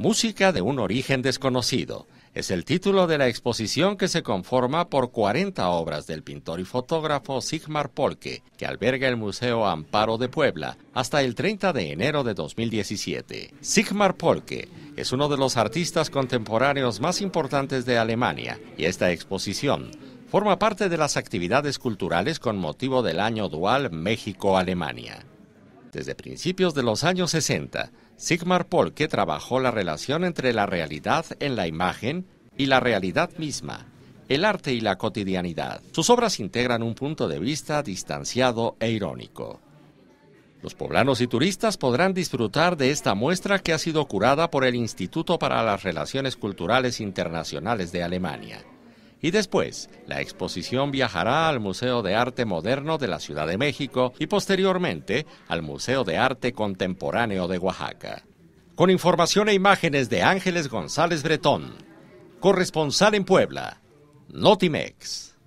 Música de un origen desconocido. Es el título de la exposición que se conforma por 40 obras del pintor y fotógrafo Sigmar Polke, que alberga el Museo Amparo de Puebla hasta el 30 de enero de 2017. Sigmar Polke es uno de los artistas contemporáneos más importantes de Alemania y esta exposición forma parte de las actividades culturales con motivo del año dual México-Alemania. Desde principios de los años 60, Sigmar Polke trabajó la relación entre la realidad en la imagen y la realidad misma, el arte y la cotidianidad. Sus obras integran un punto de vista distanciado e irónico. Los poblanos y turistas podrán disfrutar de esta muestra que ha sido curada por el Instituto para las Relaciones Culturales Internacionales de Alemania y después la exposición viajará al Museo de Arte Moderno de la Ciudad de México y posteriormente al Museo de Arte Contemporáneo de Oaxaca. Con información e imágenes de Ángeles González Bretón, corresponsal en Puebla, Notimex.